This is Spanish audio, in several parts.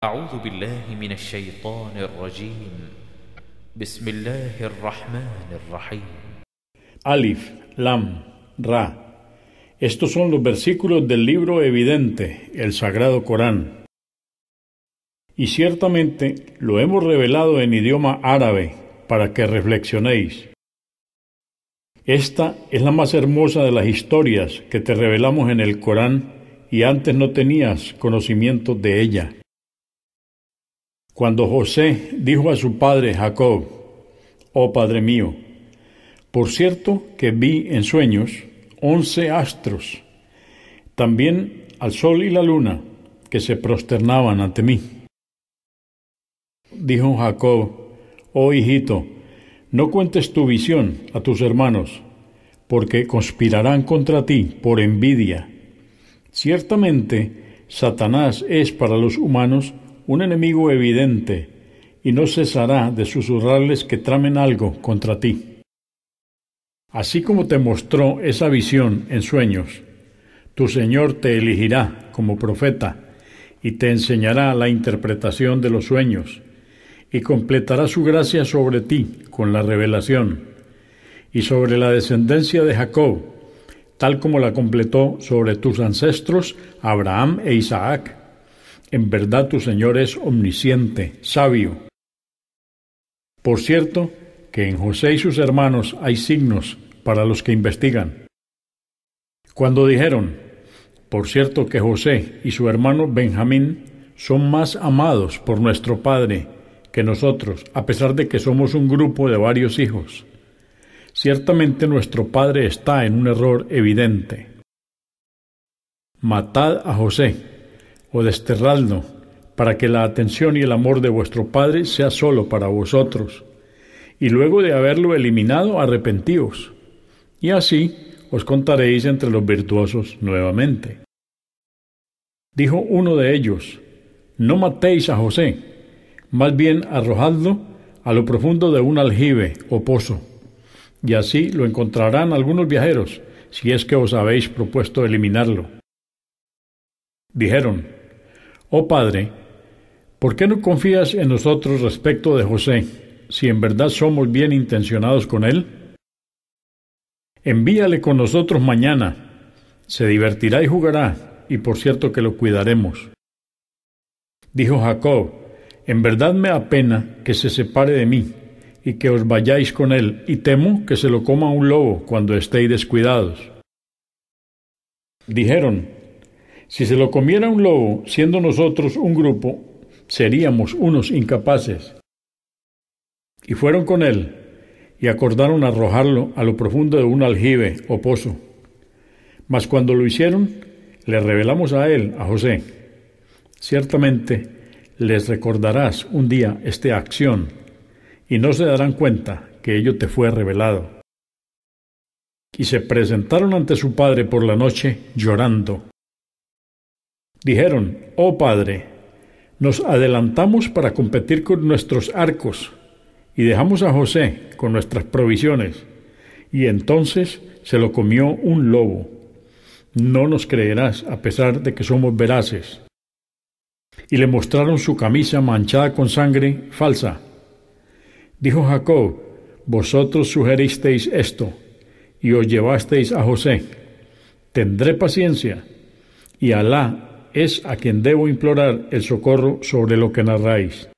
بالله من Alif, Lam, Ra. Estos son los versículos del libro evidente, el Sagrado Corán. Y ciertamente lo hemos revelado en idioma árabe para que reflexionéis. Esta es la más hermosa de las historias que te revelamos en el Corán y antes no tenías conocimiento de ella. Cuando José dijo a su padre Jacob, Oh Padre mío, por cierto que vi en sueños once astros, también al sol y la luna, que se prosternaban ante mí. Dijo Jacob, Oh hijito, no cuentes tu visión a tus hermanos, porque conspirarán contra ti por envidia. Ciertamente, Satanás es para los humanos un enemigo evidente, y no cesará de susurrarles que tramen algo contra ti. Así como te mostró esa visión en sueños, tu Señor te elegirá como profeta y te enseñará la interpretación de los sueños y completará su gracia sobre ti con la revelación y sobre la descendencia de Jacob, tal como la completó sobre tus ancestros Abraham e Isaac en verdad tu Señor es omnisciente, sabio. Por cierto, que en José y sus hermanos hay signos para los que investigan. Cuando dijeron, por cierto que José y su hermano Benjamín son más amados por nuestro Padre que nosotros, a pesar de que somos un grupo de varios hijos. Ciertamente nuestro Padre está en un error evidente. Matad a José o desterradlo, para que la atención y el amor de vuestro Padre sea solo para vosotros. Y luego de haberlo eliminado, arrepentíos. Y así os contaréis entre los virtuosos nuevamente. Dijo uno de ellos, no matéis a José, más bien arrojadlo a lo profundo de un aljibe o pozo, y así lo encontrarán algunos viajeros, si es que os habéis propuesto eliminarlo. Dijeron, Oh Padre, ¿por qué no confías en nosotros respecto de José, si en verdad somos bien intencionados con él? Envíale con nosotros mañana, se divertirá y jugará, y por cierto que lo cuidaremos. Dijo Jacob, en verdad me apena que se separe de mí y que os vayáis con él, y temo que se lo coma un lobo cuando estéis descuidados. Dijeron, si se lo comiera un lobo, siendo nosotros un grupo, seríamos unos incapaces. Y fueron con él, y acordaron arrojarlo a lo profundo de un aljibe o pozo. Mas cuando lo hicieron, le revelamos a él, a José, ciertamente les recordarás un día esta acción, y no se darán cuenta que ello te fue revelado. Y se presentaron ante su padre por la noche llorando. Dijeron, oh Padre, nos adelantamos para competir con nuestros arcos y dejamos a José con nuestras provisiones. Y entonces se lo comió un lobo. No nos creerás a pesar de que somos veraces. Y le mostraron su camisa manchada con sangre falsa. Dijo Jacob, vosotros sugeristeis esto y os llevasteis a José. Tendré paciencia y Alá es a quien debo implorar el socorro sobre lo que narráis.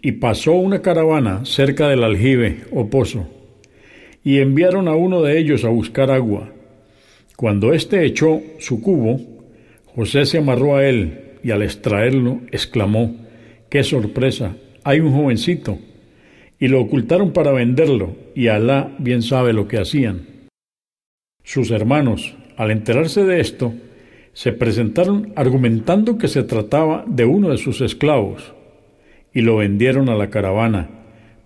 Y pasó una caravana cerca del aljibe o pozo, y enviaron a uno de ellos a buscar agua. Cuando éste echó su cubo, José se amarró a él y al extraerlo exclamó, ¡Qué sorpresa! Hay un jovencito. Y lo ocultaron para venderlo, y Alá bien sabe lo que hacían. Sus hermanos, al enterarse de esto, se presentaron argumentando que se trataba de uno de sus esclavos y lo vendieron a la caravana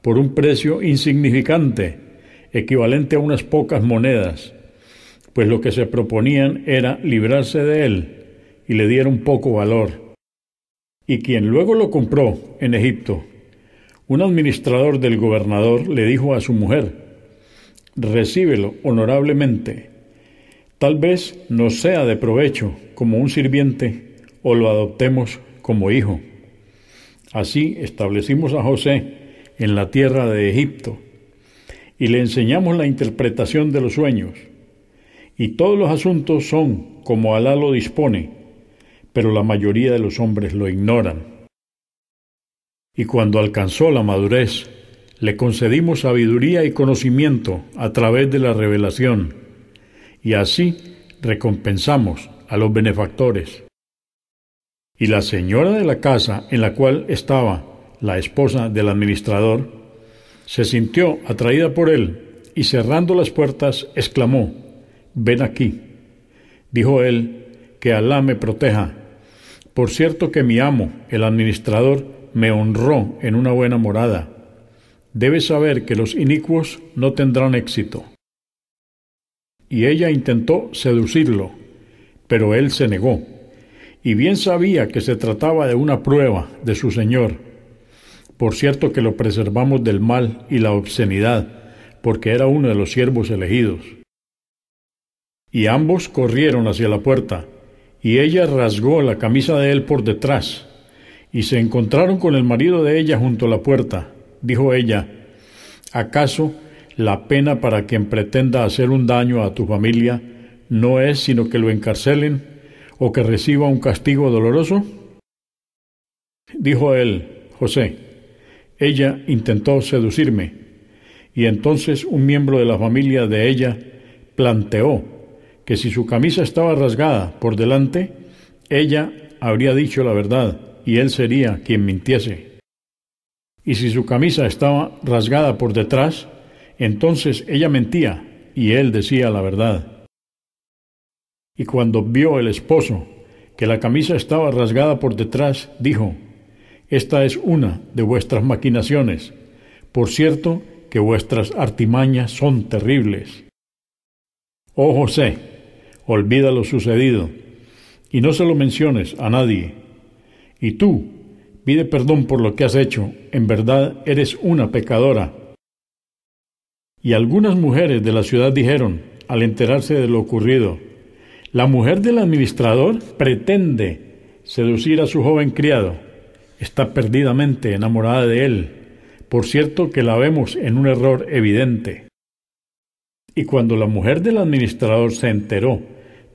por un precio insignificante, equivalente a unas pocas monedas, pues lo que se proponían era librarse de él y le dieron poco valor. Y quien luego lo compró en Egipto, un administrador del gobernador le dijo a su mujer, recíbelo honorablemente Tal vez nos sea de provecho como un sirviente o lo adoptemos como hijo. Así establecimos a José en la tierra de Egipto y le enseñamos la interpretación de los sueños. Y todos los asuntos son como Alá lo dispone, pero la mayoría de los hombres lo ignoran. Y cuando alcanzó la madurez, le concedimos sabiduría y conocimiento a través de la revelación y así recompensamos a los benefactores. Y la señora de la casa en la cual estaba la esposa del administrador, se sintió atraída por él y cerrando las puertas exclamó, ven aquí. Dijo él, que Alá me proteja. Por cierto que mi amo, el administrador, me honró en una buena morada. Debes saber que los inicuos no tendrán éxito y ella intentó seducirlo, pero él se negó, y bien sabía que se trataba de una prueba de su Señor. Por cierto que lo preservamos del mal y la obscenidad, porque era uno de los siervos elegidos. Y ambos corrieron hacia la puerta, y ella rasgó la camisa de él por detrás, y se encontraron con el marido de ella junto a la puerta. Dijo ella, ¿acaso la pena para quien pretenda hacer un daño a tu familia no es sino que lo encarcelen o que reciba un castigo doloroso? Dijo él, José, ella intentó seducirme, y entonces un miembro de la familia de ella planteó que si su camisa estaba rasgada por delante, ella habría dicho la verdad y él sería quien mintiese. Y si su camisa estaba rasgada por detrás, entonces ella mentía y él decía la verdad. Y cuando vio el esposo que la camisa estaba rasgada por detrás, dijo, Esta es una de vuestras maquinaciones. Por cierto, que vuestras artimañas son terribles. Oh José, olvida lo sucedido y no se lo menciones a nadie. Y tú, pide perdón por lo que has hecho, en verdad eres una pecadora. Y algunas mujeres de la ciudad dijeron, al enterarse de lo ocurrido, la mujer del administrador pretende seducir a su joven criado. Está perdidamente enamorada de él. Por cierto que la vemos en un error evidente. Y cuando la mujer del administrador se enteró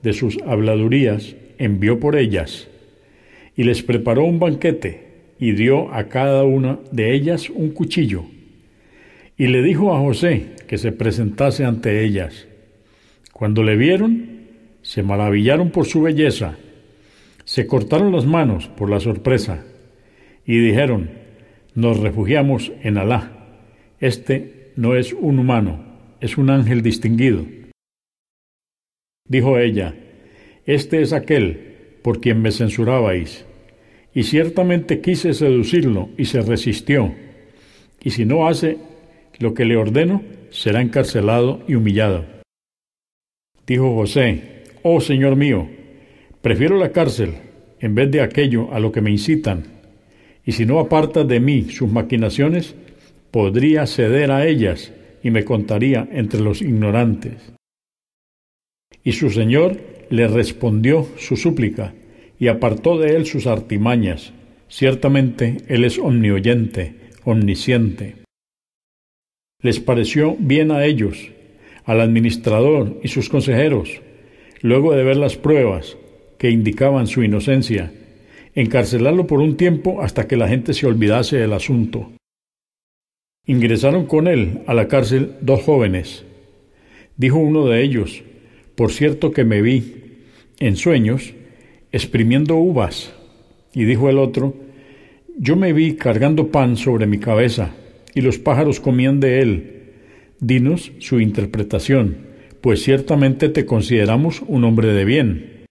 de sus habladurías, envió por ellas y les preparó un banquete y dio a cada una de ellas un cuchillo y le dijo a José que se presentase ante ellas. Cuando le vieron, se maravillaron por su belleza, se cortaron las manos por la sorpresa y dijeron, nos refugiamos en Alá. Este no es un humano, es un ángel distinguido. Dijo ella, este es aquel por quien me censurabais. Y ciertamente quise seducirlo y se resistió. Y si no hace lo que le ordeno será encarcelado y humillado. Dijo José, Oh Señor mío, prefiero la cárcel en vez de aquello a lo que me incitan, y si no aparta de mí sus maquinaciones, podría ceder a ellas y me contaría entre los ignorantes. Y su Señor le respondió su súplica, y apartó de él sus artimañas. Ciertamente Él es omnioyente, omnisciente les pareció bien a ellos, al administrador y sus consejeros, luego de ver las pruebas que indicaban su inocencia, encarcelarlo por un tiempo hasta que la gente se olvidase del asunto. Ingresaron con él a la cárcel dos jóvenes. Dijo uno de ellos, por cierto que me vi, en sueños, exprimiendo uvas. Y dijo el otro, yo me vi cargando pan sobre mi cabeza y los pájaros comían de él. Dinos su interpretación, pues ciertamente te consideramos un hombre de bien.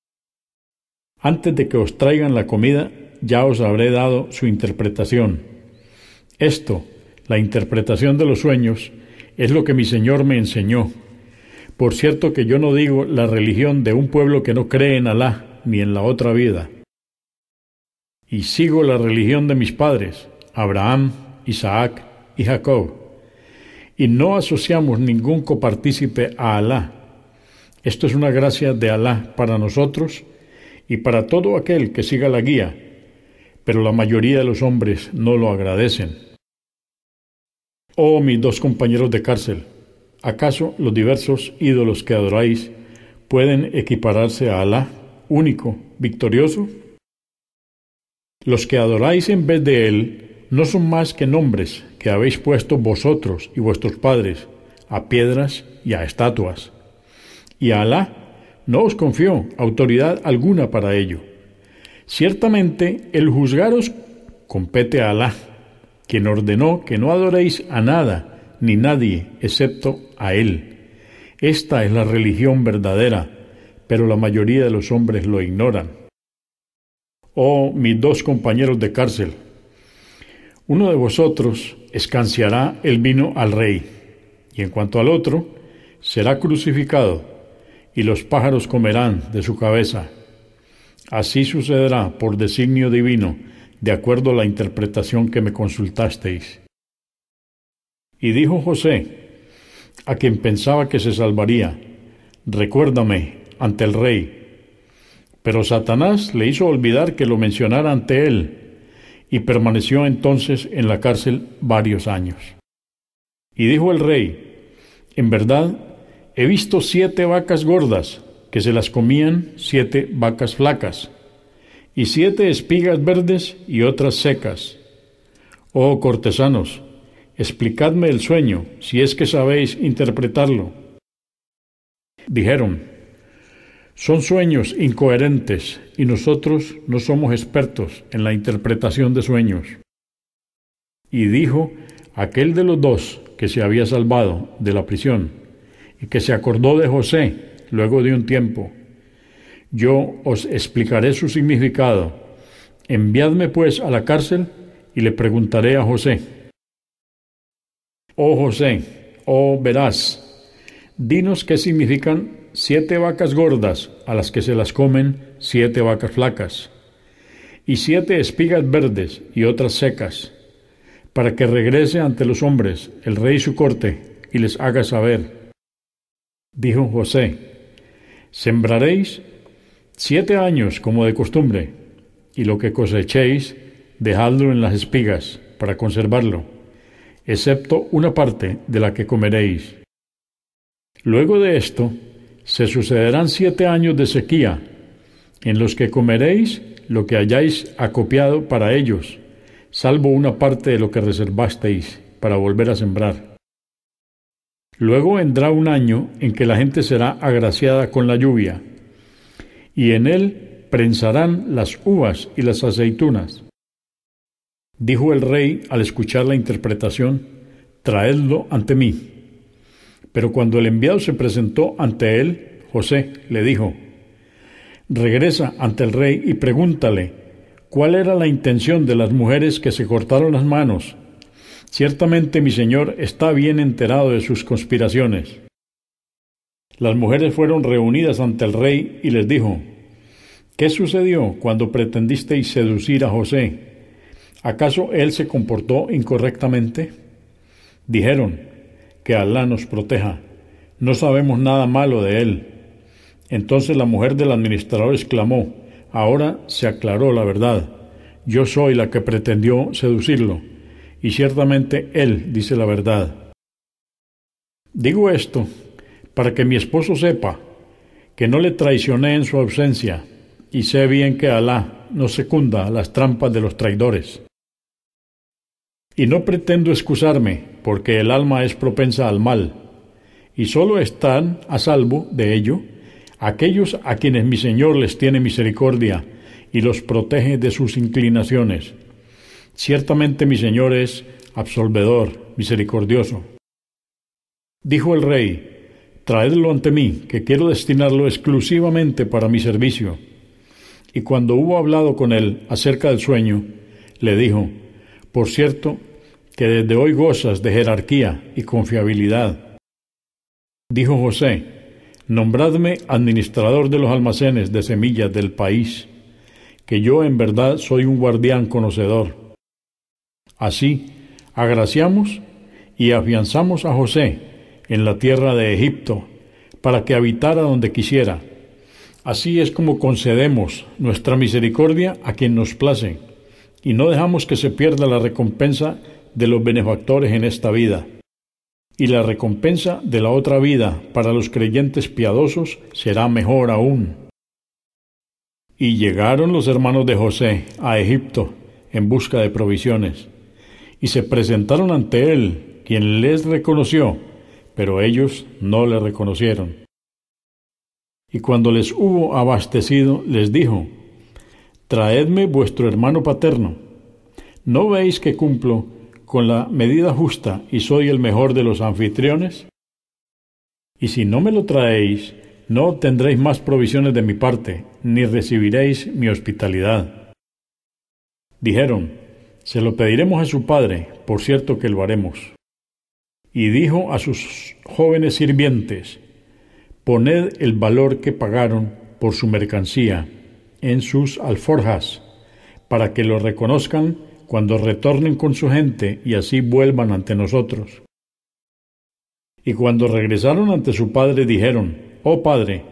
Antes de que os traigan la comida, ya os habré dado su interpretación. Esto, la interpretación de los sueños, es lo que mi Señor me enseñó. Por cierto que yo no digo la religión de un pueblo que no cree en Alá ni en la otra vida. Y sigo la religión de mis padres, Abraham, Isaac y Jacob. Y no asociamos ningún copartícipe a Alá. Esto es una gracia de Alá para nosotros y para todo aquel que siga la guía, pero la mayoría de los hombres no lo agradecen. Oh mis dos compañeros de cárcel, ¿acaso los diversos ídolos que adoráis pueden equipararse a Alá, único, victorioso? Los que adoráis en vez de Él no son más que nombres que habéis puesto vosotros y vuestros padres a piedras y a estatuas. Y a Alá no os confió autoridad alguna para ello. Ciertamente el juzgaros compete a Alá, quien ordenó que no adoréis a nada ni nadie excepto a Él. Esta es la religión verdadera, pero la mayoría de los hombres lo ignoran. Oh, mis dos compañeros de cárcel, uno de vosotros escanciará el vino al rey, y en cuanto al otro, será crucificado, y los pájaros comerán de su cabeza. Así sucederá por designio divino, de acuerdo a la interpretación que me consultasteis. Y dijo José, a quien pensaba que se salvaría, recuérdame ante el rey. Pero Satanás le hizo olvidar que lo mencionara ante él y permaneció entonces en la cárcel varios años. Y dijo el rey, en verdad, he visto siete vacas gordas, que se las comían siete vacas flacas, y siete espigas verdes y otras secas. Oh cortesanos, explicadme el sueño, si es que sabéis interpretarlo. Dijeron, son sueños incoherentes y nosotros no somos expertos en la interpretación de sueños. Y dijo aquel de los dos que se había salvado de la prisión y que se acordó de José luego de un tiempo, yo os explicaré su significado. Enviadme pues a la cárcel y le preguntaré a José. Oh José, oh verás, dinos qué significan siete vacas gordas, a las que se las comen siete vacas flacas, y siete espigas verdes y otras secas, para que regrese ante los hombres el rey y su corte, y les haga saber. Dijo José, sembraréis siete años como de costumbre, y lo que cosechéis, dejadlo en las espigas, para conservarlo, excepto una parte de la que comeréis. Luego de esto, se sucederán siete años de sequía, en los que comeréis lo que hayáis acopiado para ellos, salvo una parte de lo que reservasteis para volver a sembrar. Luego vendrá un año en que la gente será agraciada con la lluvia, y en él prensarán las uvas y las aceitunas. Dijo el rey al escuchar la interpretación, traedlo ante mí. Pero cuando el enviado se presentó ante él, José le dijo, regresa ante el rey y pregúntale, ¿cuál era la intención de las mujeres que se cortaron las manos? Ciertamente mi señor está bien enterado de sus conspiraciones. Las mujeres fueron reunidas ante el rey y les dijo, ¿qué sucedió cuando pretendisteis seducir a José? ¿Acaso él se comportó incorrectamente? Dijeron, que Alá nos proteja. No sabemos nada malo de él. Entonces la mujer del administrador exclamó, ahora se aclaró la verdad. Yo soy la que pretendió seducirlo, y ciertamente él dice la verdad. Digo esto para que mi esposo sepa que no le traicioné en su ausencia, y sé bien que Alá no secunda las trampas de los traidores. Y no pretendo excusarme, porque el alma es propensa al mal, y solo están a salvo de ello aquellos a quienes mi Señor les tiene misericordia y los protege de sus inclinaciones. Ciertamente mi Señor es absolvedor, misericordioso. Dijo el rey, traedlo ante mí, que quiero destinarlo exclusivamente para mi servicio. Y cuando hubo hablado con él acerca del sueño, le dijo, por cierto, que desde hoy gozas de jerarquía y confiabilidad. Dijo José, Nombradme administrador de los almacenes de semillas del país, que yo en verdad soy un guardián conocedor. Así, agraciamos y afianzamos a José en la tierra de Egipto, para que habitara donde quisiera. Así es como concedemos nuestra misericordia a quien nos place y no dejamos que se pierda la recompensa de los benefactores en esta vida. Y la recompensa de la otra vida para los creyentes piadosos será mejor aún. Y llegaron los hermanos de José a Egipto en busca de provisiones, y se presentaron ante él, quien les reconoció, pero ellos no le reconocieron. Y cuando les hubo abastecido, les dijo, Traedme vuestro hermano paterno. ¿No veis que cumplo con la medida justa y soy el mejor de los anfitriones? Y si no me lo traéis, no tendréis más provisiones de mi parte, ni recibiréis mi hospitalidad. Dijeron, se lo pediremos a su padre, por cierto que lo haremos. Y dijo a sus jóvenes sirvientes, poned el valor que pagaron por su mercancía en sus alforjas, para que lo reconozcan cuando retornen con su gente y así vuelvan ante nosotros. Y cuando regresaron ante su padre dijeron, Oh Padre,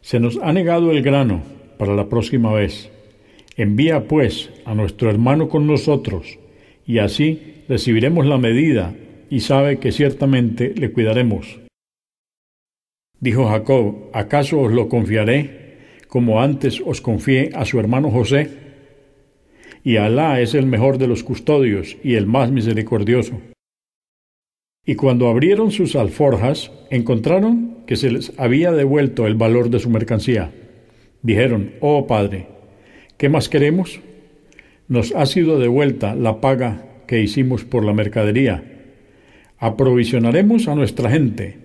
se nos ha negado el grano para la próxima vez. Envía pues a nuestro hermano con nosotros, y así recibiremos la medida, y sabe que ciertamente le cuidaremos. Dijo Jacob, ¿acaso os lo confiaré? como antes os confié a su hermano José, y Alá es el mejor de los custodios y el más misericordioso. Y cuando abrieron sus alforjas, encontraron que se les había devuelto el valor de su mercancía. Dijeron, oh Padre, ¿qué más queremos? Nos ha sido devuelta la paga que hicimos por la mercadería. Aprovisionaremos a nuestra gente,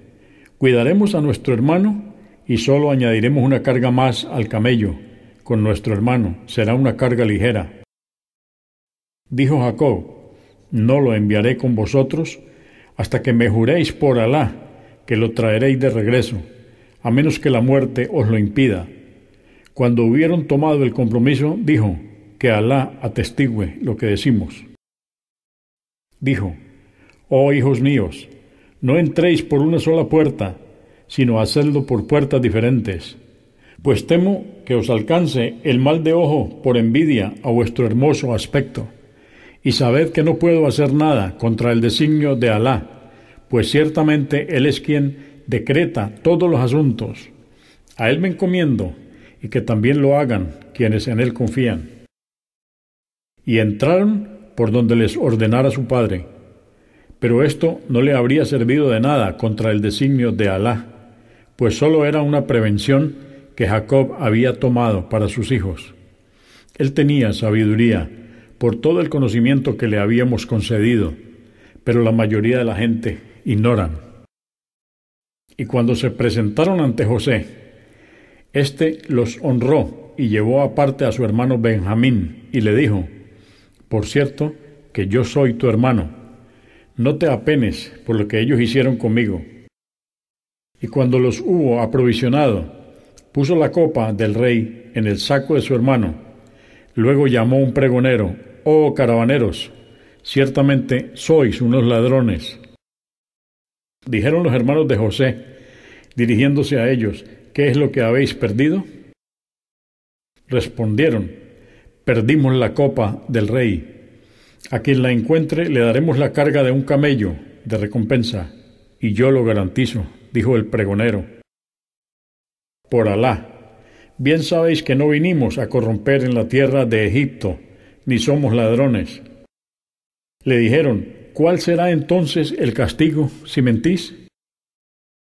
cuidaremos a nuestro hermano y solo añadiremos una carga más al camello con nuestro hermano, será una carga ligera. Dijo Jacob, no lo enviaré con vosotros hasta que me juréis por Alá que lo traeréis de regreso, a menos que la muerte os lo impida. Cuando hubieron tomado el compromiso, dijo, que Alá atestigue lo que decimos. Dijo, oh hijos míos, no entréis por una sola puerta, sino hacerlo por puertas diferentes. Pues temo que os alcance el mal de ojo por envidia a vuestro hermoso aspecto. Y sabed que no puedo hacer nada contra el designio de Alá, pues ciertamente Él es quien decreta todos los asuntos. A Él me encomiendo y que también lo hagan quienes en Él confían. Y entraron por donde les ordenara su padre. Pero esto no le habría servido de nada contra el designio de Alá pues solo era una prevención que Jacob había tomado para sus hijos. Él tenía sabiduría por todo el conocimiento que le habíamos concedido, pero la mayoría de la gente ignoran. Y cuando se presentaron ante José, éste los honró y llevó aparte a su hermano Benjamín y le dijo, Por cierto, que yo soy tu hermano. No te apenes por lo que ellos hicieron conmigo y cuando los hubo aprovisionado, puso la copa del rey en el saco de su hermano. Luego llamó un pregonero, Oh caravaneros, ciertamente sois unos ladrones. Dijeron los hermanos de José, dirigiéndose a ellos, ¿qué es lo que habéis perdido? Respondieron, perdimos la copa del rey. A quien la encuentre le daremos la carga de un camello de recompensa, y yo lo garantizo dijo el pregonero. Por Alá, bien sabéis que no vinimos a corromper en la tierra de Egipto, ni somos ladrones. Le dijeron, ¿cuál será entonces el castigo si mentís?